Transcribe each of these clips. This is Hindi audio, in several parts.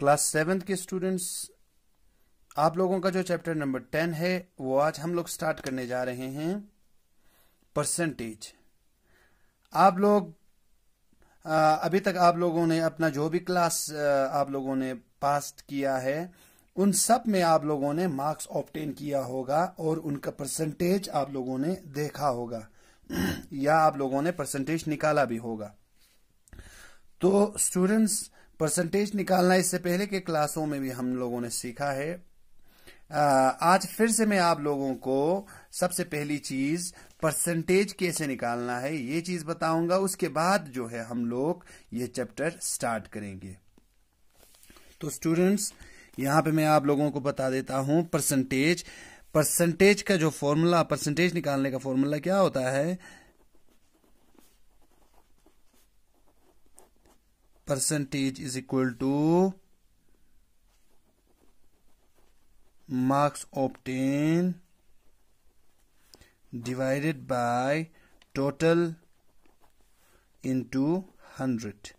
क्लास सेवेंथ के स्टूडेंट्स आप लोगों का जो चैप्टर नंबर टेन है वो आज हम लोग स्टार्ट करने जा रहे हैं परसेंटेज आप लोग आ, अभी तक आप लोगों ने अपना जो भी क्लास आ, आप लोगों ने पास किया है उन सब में आप लोगों ने मार्क्स ऑप्टेन किया होगा और उनका परसेंटेज आप लोगों ने देखा होगा या आप लोगों ने परसेंटेज निकाला भी होगा तो स्टूडेंट्स परसेंटेज निकालना इससे पहले के क्लासों में भी हम लोगों ने सीखा है आज फिर से मैं आप लोगों को सबसे पहली चीज परसेंटेज कैसे निकालना है ये चीज बताऊंगा उसके बाद जो है हम लोग ये चैप्टर स्टार्ट करेंगे तो स्टूडेंट्स यहां पे मैं आप लोगों को बता देता हूं परसेंटेज परसेंटेज का जो फॉर्मूला परसेंटेज निकालने का फॉर्मूला क्या होता है percentage is equal to marks obtained divided by total into hundred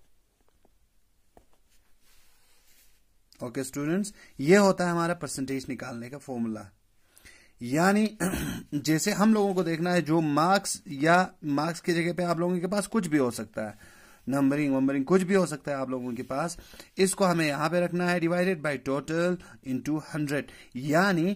okay students ये होता है हमारा परसेंटेज निकालने का फॉर्मूला यानी जैसे हम लोगों को देखना है जो मार्क्स या मार्क्स की जगह पे आप लोगों के पास कुछ भी हो सकता है नंबरिंग वंबरिंग कुछ भी हो सकता है आप लोगों के पास इसको हमें यहाँ पे रखना है divided by total into hundred यानी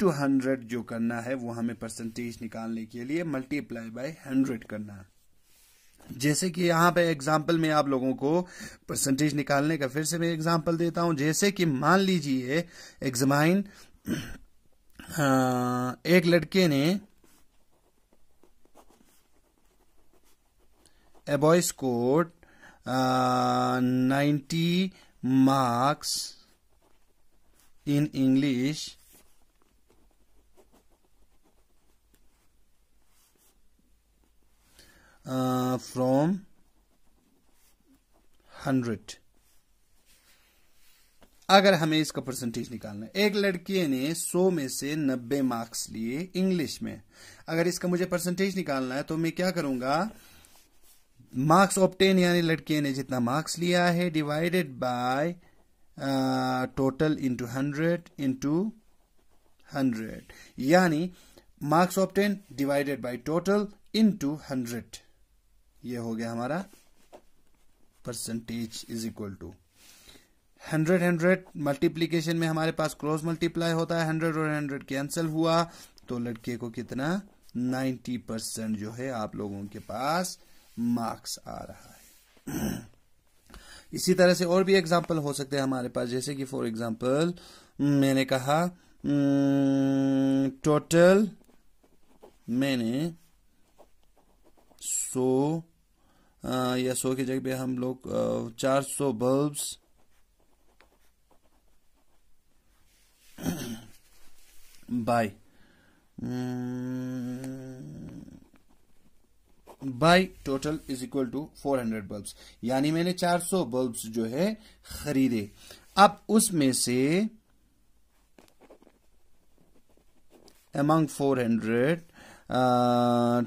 टू हंड्रेड जो करना है वो हमें परसेंटेज निकालने के लिए मल्टीप्लाई बाय हंड्रेड करना है जैसे कि यहाँ पे एग्जाम्पल में आप लोगों को परसेंटेज निकालने का फिर से मैं एग्जाम्पल देता हूं जैसे कि मान लीजिए एग्जामाइन हाँ, एक लड़के ने A boy scored marks in English from hundred अगर हमें इसका परसेंटेज निकालना है एक लड़की ने 100 में से 90 मार्क्स लिए इंग्लिश में अगर इसका मुझे परसेंटेज निकालना है तो मैं क्या करूंगा मार्क्स ऑप्टेन यानी लड़के ने जितना मार्क्स लिया है divided by total into hundred into hundred यानी marks obtained divided by total into hundred ये हो गया हमारा percentage is equal to hundred hundred multiplication में हमारे पास क्रॉस मल्टीप्लाई होता है हंड्रेड और हंड्रेड कैंसिल हुआ तो लड़के को कितना नाइन्टी परसेंट जो है आप लोगों के पास मार्क्स आ रहा है इसी तरह से और भी एग्जाम्पल हो सकते हैं हमारे पास जैसे कि फॉर एग्जाम्पल मैंने कहा टोटल मैंने सो या सो की जगह पे हम लोग चार सौ bulbs by by total is equal to 400 bulbs यानी मैंने 400 बल्ब्स जो है खरीदे अब उसमें से among 400 hundred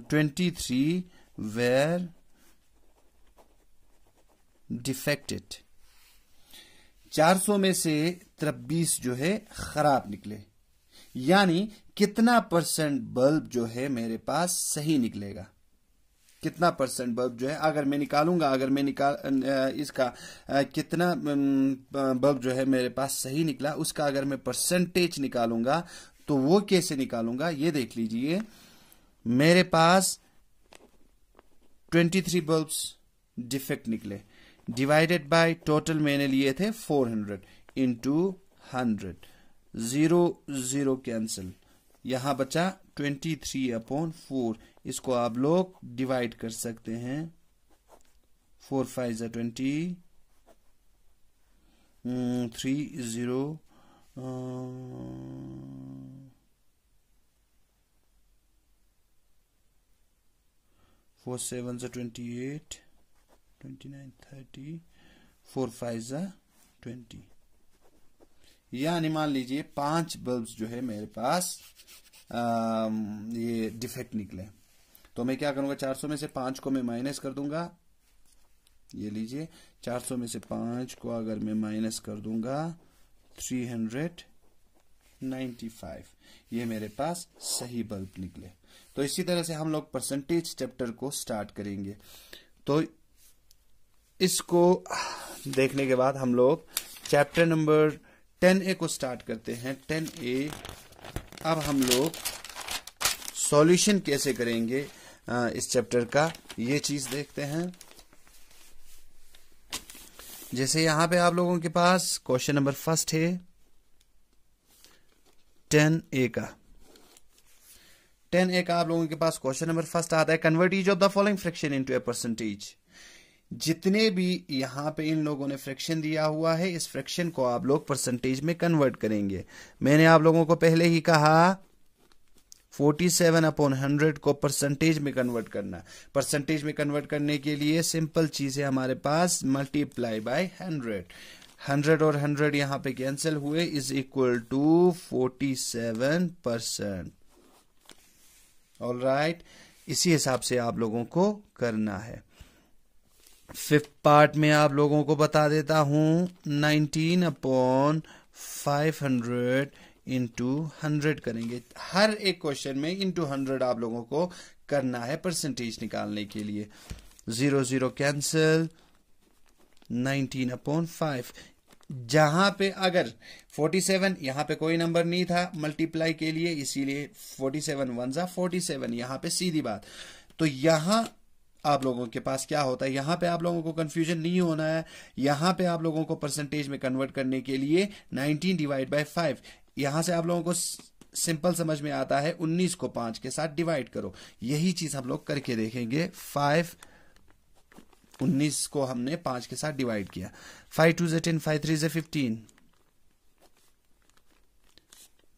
twenty were defected 400 में से तरबीस जो है खराब निकले यानी कितना परसेंट बल्ब जो है मेरे पास सही निकलेगा कितना परसेंट बल्ब जो है अगर मैं निकालूंगा अगर मैं निकाल इसका कितना बल्ब जो है मेरे पास सही निकला उसका अगर मैं परसेंटेज निकालूंगा तो वो कैसे निकालूंगा ये देख लीजिए मेरे पास ट्वेंटी थ्री बल्ब्स डिफेक्ट निकले डिवाइडेड बाय टोटल मैंने लिए थे four hundred into hundred zero zero cancel यहां बचा ट्वेंटी थ्री अपॉन फोर इसको आप लोग डिवाइड कर सकते हैं फोर फाइव जो twenty three zero four seven जो twenty eight twenty nine thirty four five जो ट्वेंटी यानी मान लीजिए पांच बल्ब जो है मेरे पास ये डिफेक्ट निकले तो मैं क्या करूंगा 400 में से पांच को मैं माइनस कर दूंगा ये लीजिए 400 में से पांच को अगर मैं माइनस कर दूंगा 395 ये मेरे पास सही बल्ब निकले तो इसी तरह से हम लोग परसेंटेज चैप्टर को स्टार्ट करेंगे तो इसको देखने के बाद हम लोग चैप्टर नंबर 10 ए को स्टार्ट करते हैं 10 ए अब हम लोग सॉल्यूशन कैसे करेंगे इस चैप्टर का ये चीज देखते हैं जैसे यहां पे आप लोगों के पास क्वेश्चन नंबर फर्स्ट है टेन ए का टेन ए का आप लोगों के पास क्वेश्चन नंबर फर्स्ट आता है convert is of the following fraction into a percentage जितने भी यहाँ पे इन लोगों ने फ्रैक्शन दिया हुआ है इस फ्रैक्शन को आप लोग परसेंटेज में कन्वर्ट करेंगे मैंने आप लोगों को पहले ही कहा 47 अपॉन 100 को परसेंटेज में कन्वर्ट करना परसेंटेज में कन्वर्ट करने के लिए सिंपल चीज है हमारे पास मल्टीप्लाई बाय 100 100 और 100 यहाँ पे कैंसिल हुए is equal to 47 percent all right इसी हिसाब से आप लोगों को करना है फिफ्थ पार्ट में आप लोगों को बता देता हूं nineteen upon five hundred into hundred करेंगे हर एक क्वेश्चन में इंटू हंड्रेड आप लोगों को करना है परसेंटेज निकालने के लिए zero zero cancel nineteen upon five जहां पे अगर 47 यहां पर कोई नंबर नहीं था मल्टीप्लाई के लिए इसीलिए 47 वन जा सेवन यहां पे सीधी बात तो यहां आप लोगों के पास क्या होता है यहां पे आप लोगों को कंफ्यूजन नहीं होना है यहां पे आप लोगों को परसेंटेज में कन्वर्ट करने के लिए 19 डिवाइड बाय 5 यहां से आप लोगों को सिंपल समझ में आता है 19 को 5 के साथ डिवाइड करो यही चीज हम लोग करके देखेंगे 5 19 को हमने 5 के साथ डिवाइड किया 5 टू जे टेन फाइव थ्री जे फिफ्टीन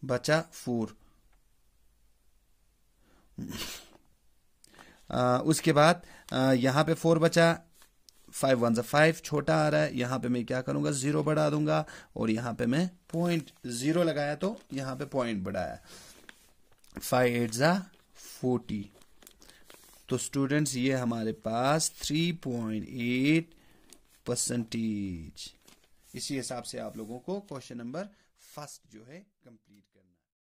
बचा फोर उसके बाद यहाँ पे फोर बचा फाइव वन सा फाइव छोटा आ रहा है यहाँ पे मैं क्या करूंगा जीरो बढ़ा दूंगा और यहाँ पे मैं पॉइंट जीरो लगाया तो यहाँ पे पॉइंट बढ़ाया फाइव एट सा फोर्टी तो स्टूडेंट्स ये हमारे पास थ्री पॉइंट एट परसेंटेज इसी हिसाब से आप लोगों को क्वेश्चन नंबर फर्स्ट जो है कंप्लीट